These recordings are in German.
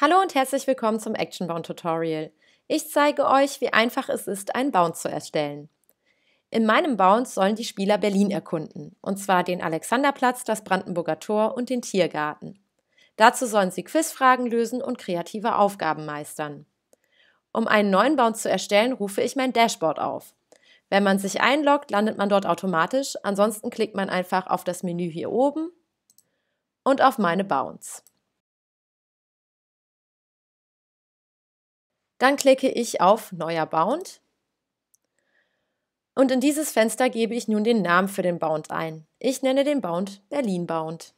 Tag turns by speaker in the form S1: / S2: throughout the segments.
S1: Hallo und herzlich willkommen zum Action Bound Tutorial. Ich zeige euch, wie einfach es ist, einen Bounce zu erstellen. In meinem Bounce sollen die Spieler Berlin erkunden, und zwar den Alexanderplatz, das Brandenburger Tor und den Tiergarten. Dazu sollen sie Quizfragen lösen und kreative Aufgaben meistern. Um einen neuen Bounce zu erstellen, rufe ich mein Dashboard auf. Wenn man sich einloggt, landet man dort automatisch, ansonsten klickt man einfach auf das Menü hier oben und auf meine Bounce. Dann klicke ich auf Neuer Bound und in dieses Fenster gebe ich nun den Namen für den Bound ein. Ich nenne den Bound Berlin Bound.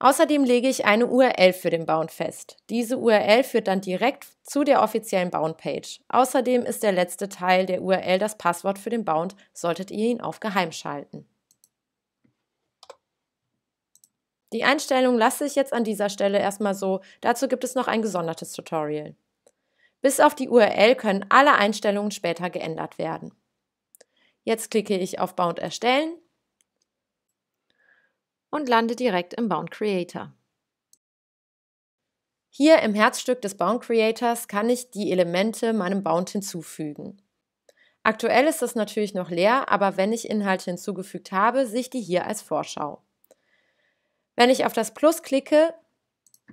S1: Außerdem lege ich eine URL für den Bound fest. Diese URL führt dann direkt zu der offiziellen Bound-Page. Außerdem ist der letzte Teil der URL das Passwort für den Bound, solltet ihr ihn auf Geheim schalten. Die Einstellung lasse ich jetzt an dieser Stelle erstmal so, dazu gibt es noch ein gesondertes Tutorial. Bis auf die URL können alle Einstellungen später geändert werden. Jetzt klicke ich auf Bound erstellen und lande direkt im Bound Creator. Hier im Herzstück des Bound Creators kann ich die Elemente meinem Bound hinzufügen. Aktuell ist das natürlich noch leer, aber wenn ich Inhalte hinzugefügt habe, sehe ich die hier als Vorschau. Wenn ich auf das Plus klicke,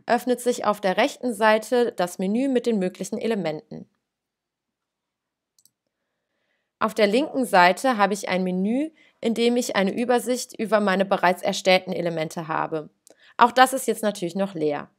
S1: öffnet sich auf der rechten Seite das Menü mit den möglichen Elementen. Auf der linken Seite habe ich ein Menü, in dem ich eine Übersicht über meine bereits erstellten Elemente habe. Auch das ist jetzt natürlich noch leer.